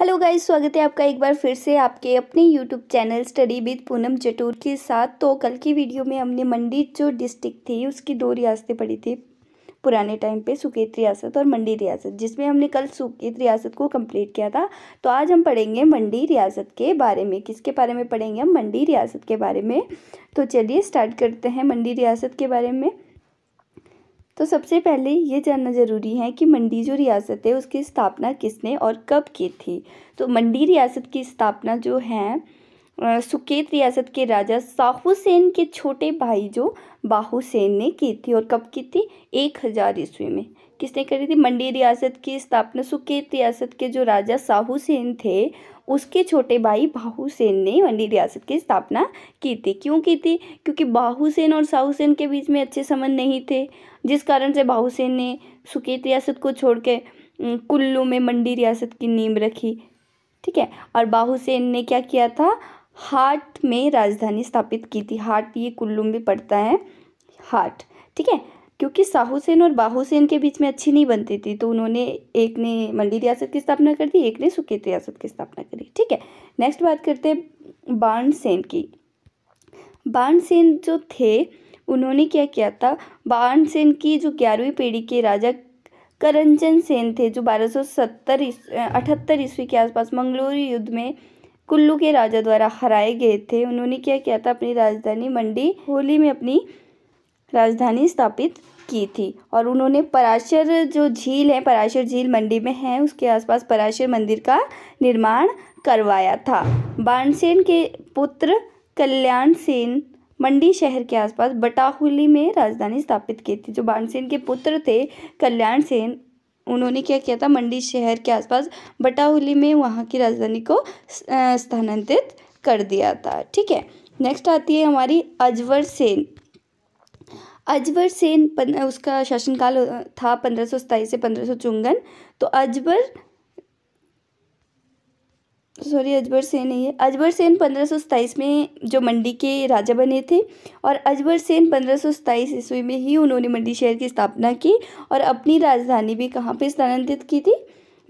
hello guys स्वागत है आपका एक बार फिर से आपके अपने YouTube channel study with Poonam Chatur के साथ तो कल की वीडियो में हमने मंडी जो डिस्ट्रिक्ट थी उसकी दो रियासतें पढ़ी थी पुराने टाइम पे सुकेत रियासत और मंडी रियासत जिसमें हमने कल सुकेत रियासत को कंप्लीट किया था तो आज हम पढ़ेंगे मंडी रियासत के बारे में किसके बारे में पढ़ेंगे हम मंडी रियासत के बारे में तो चलिए स्टार्ट करते हैं मंडी रियासत के बारे में तो सबसे पहले ये जानना ज़रूरी है कि मंडी जो रियासत है उसकी स्थापना किसने और कब की थी तो मंडी रियासत की स्थापना जो है सुकेत रियासत के राजा साहूसैन के छोटे भाई जो बाहुसेन ने की थी और कब की थी एक हज़ार ईस्वी में किसने करी थी मंडी रियासत की स्थापना सुकेत रियासत के जो राजा शाहुसेन थे उसके छोटे भाई बाहुसेन ने मंडी रियासत की स्थापना की थी क्यों की थी क्योंकि बाहुसेन और साहूसैन के बीच में अच्छे संबंध नहीं थे जिस कारण से बाहूसेन ने सुकेत रियासत को छोड़ के कुल्लू में मंडी रियासत की नींव रखी ठीक है और बाहुसेन ने क्या किया था हाट में राजधानी स्थापित की थी हाट ये कुल्लू में पड़ता है हाट ठीक है क्योंकि साहूसेन और बाहूसेन के बीच में अच्छी नहीं बनती थी तो उन्होंने एक ने मंडी रियासत की स्थापना कर दी एक ने सुकेत रियासत की स्थापना करी ठीक है नेक्स्ट बात करते हैं बाण सेन की बाण सेन जो थे उन्होंने क्या किया था बावन सेन की जो ग्यारहवीं पीढ़ी के राजा करंजन सेन थे जो 1270 अठहत्तर ईस्वी के आसपास मंगलोर युद्ध में कुल्लू के राजा द्वारा हराए गए थे उन्होंने क्या किया था अपनी राजधानी मंडी होली में अपनी राजधानी स्थापित की थी और उन्होंने पराशर जो झील है पराशर झील मंडी में है उसके आसपास पराशर मंदिर का निर्माण करवाया था बाणसेन के पुत्र कल्याण सेन मंडी शहर के आसपास बटाहुली में राजधानी स्थापित की थी जो बानसेन के पुत्र थे कल्याण सेन उन्होंने क्या किया था मंडी शहर के आसपास बटाहुली में वहाँ की राजधानी को स्थानांतरित कर दिया था ठीक है नेक्स्ट आती है हमारी अजवर सेन अजबर सेन उसका शासनकाल था पंद्रह सौ से पंद्रह सौ चुंगन तो अजबर सॉरी अजबर सेन है अजबर सेन पंद्रह में जो मंडी के राजा बने थे और अजबर सेन पंद्रह ईस्वी में ही उन्होंने मंडी शहर की स्थापना की और अपनी राजधानी भी कहाँ पे स्थानांतरित की थी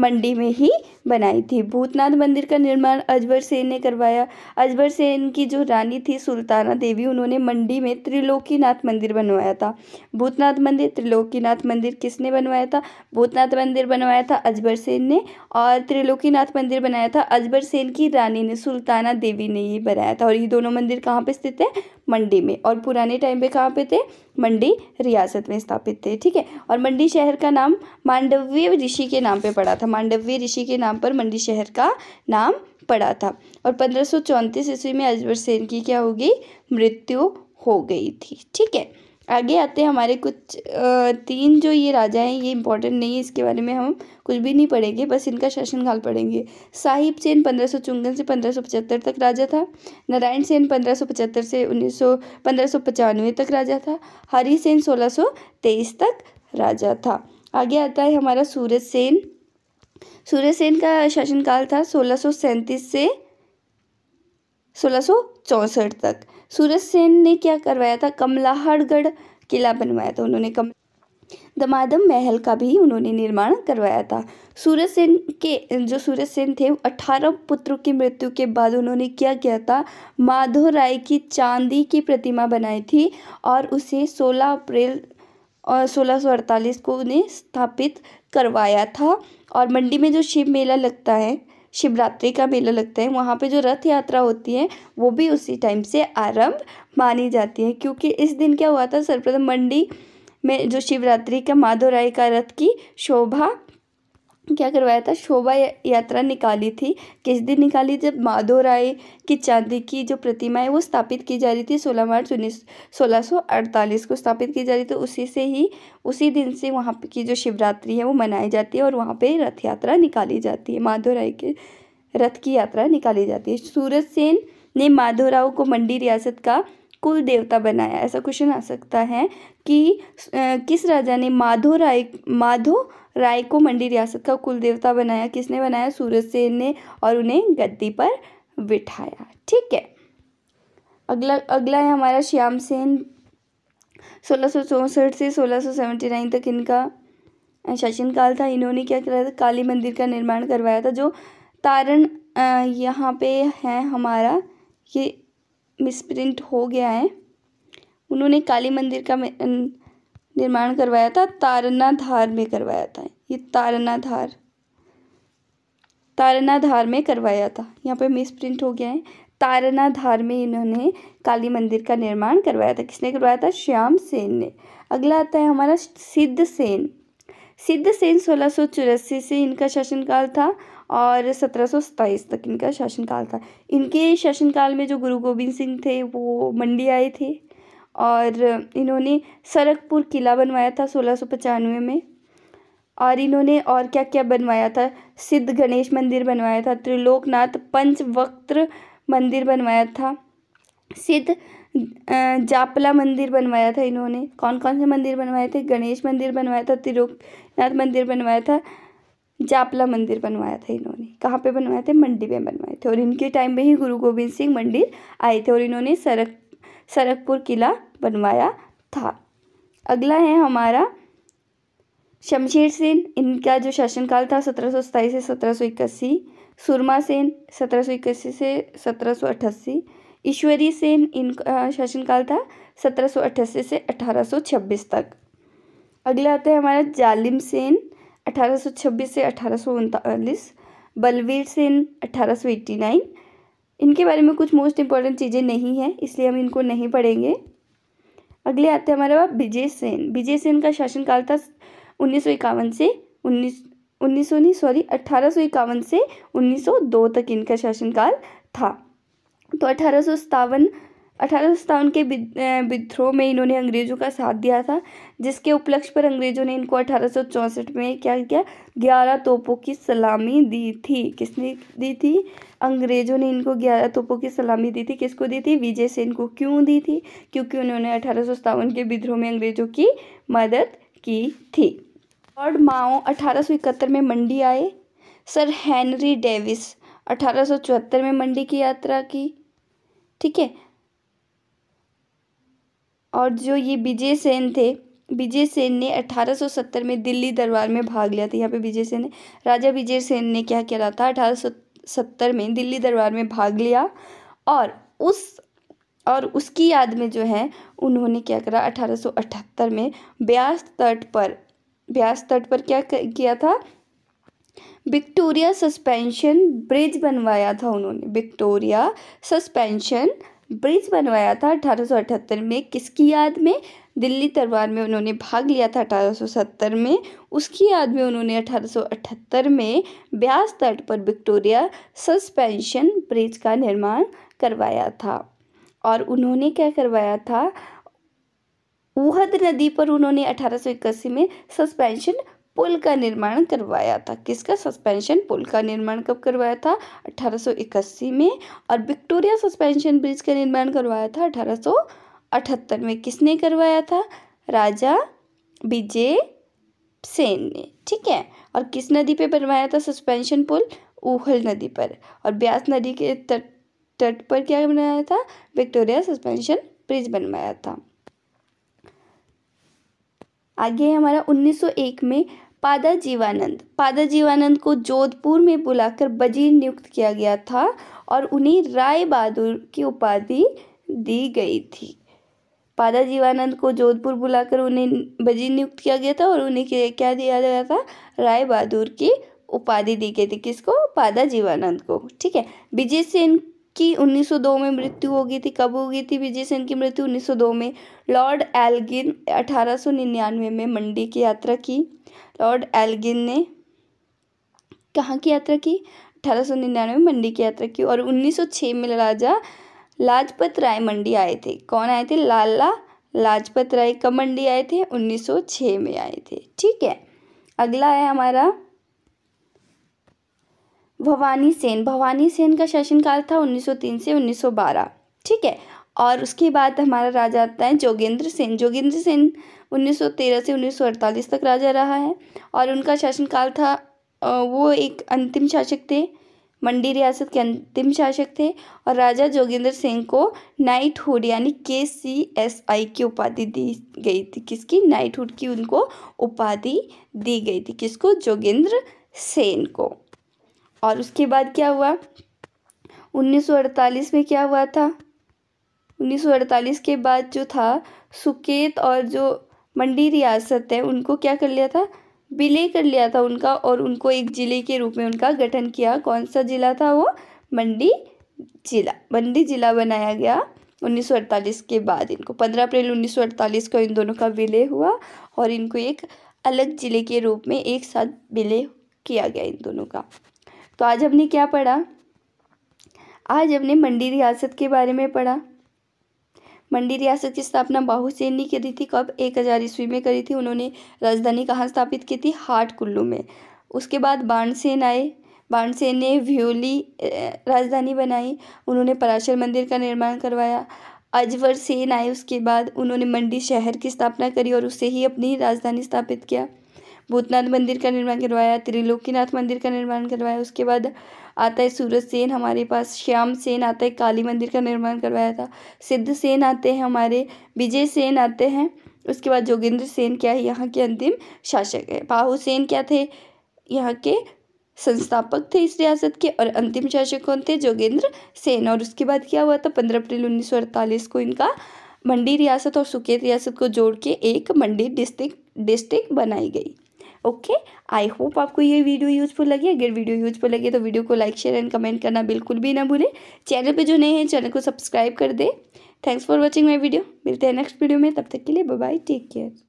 मंडी में ही बनाई थी भूतनाथ मंदिर का निर्माण अजबर सेन ने करवाया अजबर सेन की जो रानी थी सुल्ताना देवी उन्होंने मंडी में त्रिलोकीनाथ मंदिर बनवाया था भूतनाथ मंदिर त्रिलोकीनाथ मंदिर किसने बनवाया था भूतनाथ मंदिर बनवाया था अजबर सेन ने और त्रिलोकीनाथ मंदिर बनाया था अजबर सेन की रानी ने सुल्ताना देवी ने ये बनाया था और ये दोनों मंदिर कहाँ पर स्थित है मंडी में और पुराने टाइम पर कहाँ पर थे मंडी रियासत में स्थापित थे ठीक है और मंडी शहर का नाम मांडव्य ऋषि के नाम पे पड़ा था मांडव्य ऋषि के नाम पर मंडी शहर का नाम पड़ा था और पंद्रह ईस्वी में अजबर सेन की क्या होगी मृत्यु हो गई थी ठीक है आगे आते हैं हमारे कुछ तीन जो ये राजा हैं ये इम्पोर्टेंट नहीं है इसके बारे में हम कुछ भी नहीं पढ़ेंगे बस इनका शासनकाल पढ़ेंगे साहिब सेन पंद्रह सौ चुंगन से पंद्रह सौ पचहत्तर तक राजा था नारायण सेन पंद्रह सौ पचहत्तर से उन्नीस सौ पंद्रह सौ पचानवे तक राजा था हरी सेन सोलह सौ तेईस तक राजा था आगे आता है हमारा सूरज सेन सूरज सेन का शासनकाल था सोलह सौ सैंतीस से सोलह सौ चौंसठ तक सूरज सेन ने क्या करवाया था कमलाहड़गढ़ किला बनवाया था उन्होंने कम दमादम महल का भी उन्होंने निर्माण करवाया था सूरज सेन के जो सूरज सेन थे अठारह पुत्रों की मृत्यु के बाद उन्होंने क्या किया था माधो राय की चांदी की प्रतिमा बनाई थी और उसे 16 अप्रैल और सोलह को उन्हें स्थापित करवाया था और मंडी में जो शिव मेला लगता है शिवरात्रि का मेला लगता है वहाँ पे जो रथ यात्रा होती है वो भी उसी टाइम से आरंभ मानी जाती है क्योंकि इस दिन क्या हुआ था सर्वप्रथम मंडी में जो शिवरात्रि का माधोराय का रथ की शोभा क्या करवाया था शोभा यात्रा निकाली थी किस दिन निकाली जब माधो राय की चांदी की जो प्रतिमा है वो स्थापित की जा रही थी सोलह मार्च उन्नीस सोलह सौ अड़तालीस को स्थापित की जा रही थी उसी से ही उसी दिन से वहाँ की जो शिवरात्रि है वो मनाई जाती है और वहाँ पे रथ यात्रा निकाली जाती है माधो राय के रथ की यात्रा निकाली जाती है सूरज सेन ने माधोराव को मंडी रियासत का कुल देवता बनाया ऐसा क्वेश्चन आ सकता है कि किस राजा ने माधो राय माधो राय को मंडी रियासत का कुल देवता बनाया किसने बनाया सूरज सेन ने और उन्हें गद्दी पर बिठाया ठीक है अगला अगला है हमारा श्याम सेन सोलह सौ से सोलह सौ सेवेंटी नाइन तक इनका शासनकाल था इन्होंने क्या कराया था काली मंदिर का निर्माण करवाया था जो तारण यहाँ पे है हमारा ये मिसप्रिंट हो गया है उन्होंने काली मंदिर का निर्माण करवाया था तारना धार में करवाया था ये तारना धार तारना धार में करवाया था यहाँ पे मिस प्रिंट हो गया है तारना धार में इन्होंने काली मंदिर का निर्माण करवाया था किसने करवाया था श्याम सेन ने अगला आता है हमारा सिद्ध सेन सिद्ध सेन सोलह से इनका शासनकाल था और सत्रह तक इनका शासनकाल था इनके शासनकाल में जो गुरु गोविंद सिंह थे वो मंडी आए थे और इन्होंने सरकपुर किला बनवाया था सोलह सौ पचानवे में और इन्होंने और क्या क्या बनवाया था सिद्ध गणेश मंदिर बनवाया था त्रिलोकनाथ पंचवक्त्र मंदिर बनवाया था सिद्ध जापला मंदिर बनवाया था इन्होंने कौन कौन से मंदिर बनवाए थे गणेश मंदिर बनवाया था त्रिलोकनाथ मंदिर बनवाया था जापला मंदिर बनवाया था इन्होंने कहाँ पे बनवाए थे मंडी में बनवाए थे और इनके टाइम में ही गुरु गोविंद सिंह मंदिर आए थे और इन्होंने सरक सरकपुर किला बनवाया था अगला है हमारा शमशेर सेन इनका जो शासनकाल था सत्रह से सत्रह सुरमा सेन सत्रह से सत्रह ईश्वरी सेन इनका शासनकाल था सत्रह से अठारह तक अगला आता है हमारा जालिम सेन 1826 से अठारह बलवीर सेन नाइन इनके बारे में कुछ मोस्ट इंपॉर्टेंट चीज़ें नहीं हैं इसलिए हम इनको नहीं पढ़ेंगे अगले आते हैं हमारे पास विजय सेन विजय सेन का शासनकाल था उन्नीस से उन्नीस उन्नीस सौ नहीं सॉरी अट्ठारह सौ इक्यावन से उन्नीस सौ दो तक इनका शासनकाल था तो अठारह सौ सतावन अठारह सौ के विद्रोह में इन्होंने अंग्रेज़ों का साथ दिया था जिसके उपलक्ष्य पर अंग्रेज़ों ने इनको अठारह में क्या किया ग्यारह तोपों की सलामी दी थी किसने दी थी अंग्रेज़ों ने इनको ग्यारह तोपों की सलामी दी थी किसको दी थी विजय सेन को क्यों दी थी क्योंकि उन्होंने अठारह के विद्रोह में अंग्रेज़ों की मदद की थी लॉर्ड माओ अठारह में मंडी आए सर हेनरी डेविस अठारह में मंडी की यात्रा की ठीक है और जो ये विजय सेन थे विजय सेन ने अठारह सौ सत्तर में दिल्ली दरबार में भाग लिया था यहाँ पे विजय सेन ने राजा विजय सेन ने क्या किया था अठारह सौ सत्तर में दिल्ली दरबार में भाग लिया और उस और उसकी याद में जो है उन्होंने क्या करा अठारह सौ अठहत्तर में ब्यास तट पर ब्यास तट पर क्या किया था विक्टोरिया सस्पेंशन ब्रिज बनवाया था उन्होंने विक्टोरिया सस्पेंशन ब्रिज बनवाया था अठारह में किसकी याद में दिल्ली दरबार में उन्होंने भाग लिया था 1870 में उसकी याद में उन्होंने 1878 में ब्यास तट पर विक्टोरिया सस्पेंशन ब्रिज का निर्माण करवाया था और उन्होंने क्या करवाया था उहद नदी पर उन्होंने अठारह में सस्पेंशन पुल का निर्माण करवाया था किसका सस्पेंशन पुल का निर्माण कब करवाया था 1881 में और विक्टोरिया सस्पेंशन ब्रिज का निर्माण करवाया था 1878 में किसने करवाया था राजा विजय सेन ने ठीक है और किस नदी पे बनवाया था सस्पेंशन पुल ऊहल नदी पर और ब्यास नदी के तट तट पर क्या बनाया था विक्टोरिया सस्पेंशन ब्रिज बनवाया था आगे हमारा 1901 में पादा जीवानंद पादा जीवानंद को जोधपुर में बुलाकर वजीर नियुक्त किया गया था और उन्हें राय बहादुर की उपाधि दी गई थी पादा जीवानंद को जोधपुर बुलाकर उन्हें वजीर नियुक्त किया गया था और उन्हें क्या दिया गया था राय बहादुर की उपाधि दी गई थी किसको पादा जीवानंद को ठीक है विजय सेन जिसकी 1902 में मृत्यु हो गई थी कब हो गई थी विजय सेन की मृत्यु 1902 में लॉर्ड एल्गिन 1899 में मंडी की यात्रा की लॉर्ड एल्गिन ने कहाँ की यात्रा की 1899 में मंडी की यात्रा की और 1906 में राजा लाजपत राय मंडी आए थे कौन आए थे लाला लाजपत राय कब मंडी आए थे 1906 में आए थे ठीक है अगला है हमारा भवानी सेन भवानी सेन का शासनकाल था 1903 से 1912 ठीक है और उसके बाद हमारा राजा आता है जोगेंद्र सेन जोगेंद्र सेन 1913 से उन्नीस तक राजा रहा है और उनका शासनकाल था वो एक अंतिम शासक थे मंडी रियासत के अंतिम शासक थे और राजा जोगेंद्र सिंह को नाइटहुड यानी के सी एस आई की उपाधि दी गई थी किसकी नाइटहुड की उनको उपाधि दी गई थी किसको जोगेंद्र सेन को और उसके बाद क्या हुआ 1948 में क्या हुआ था 1948 के बाद जो था सुकेत और जो मंडी रियासत है उनको क्या कर लिया था विलय कर लिया था उनका और उनको एक ज़िले के रूप में उनका गठन किया कौन सा ज़िला था वो मंडी जिला मंडी जिला बनाया गया 1948 के बाद इनको 15 अप्रैल 1948 को इन दोनों का विलय हुआ और इनको एक अलग ज़िले के रूप में एक साथ विलय किया गया इन दोनों का तो आज हमने क्या पढ़ा आज हमने मंडी रियासत के बारे में पढ़ा मंडी रियासत की स्थापना बाहू सेन ने करी थी कब एक हज़ार ईस्वी में करी थी उन्होंने राजधानी कहाँ स्थापित की थी हाट कुल्लू में उसके बाद बाणसेन आए बाणसेन ने व्योली राजधानी बनाई उन्होंने पराशर मंदिर का निर्माण करवाया अजवर सेन आए उसके बाद उन्होंने मंडी शहर की स्थापना करी और उसे ही अपनी राजधानी स्थापित किया भूतनाथ मंदिर का निर्माण करवाया त्रिलोकीनाथ मंदिर का निर्माण करवाया उसके बाद आता है सूरज सेन हमारे पास श्याम सेन आता है काली मंदिर का निर्माण करवाया था सिद्ध सेन आते हैं हमारे विजय सेन आते हैं उसके बाद जोगेंद्र सेन क्या है यहाँ के अंतिम शासक है पाहू सेन क्या थे यहाँ के संस्थापक थे इस रियासत के और अंतिम शासक कौन थे जोगेंद्र सेन और उसके बाद क्या हुआ था पंद्रह अप्रैल उन्नीस को इनका मंडी रियासत और सुकेत रियासत को जोड़ के एक मंडी डिस्ट्रिक्ट डिस्ट्रिक्ट बनाई गई ओके आई होप आपको ये वीडियो यूजफुल लगी अगर वीडियो यूजफुल लगे तो वीडियो को लाइक शेयर एंड कमेंट करना बिल्कुल भी ना भूलें चैनल पे जो नए हैं चैनल को सब्सक्राइब कर दें thanks for watching my video मिलते हैं नेक्स्ट वीडियो में तब तक के लिए बाय टेक केयर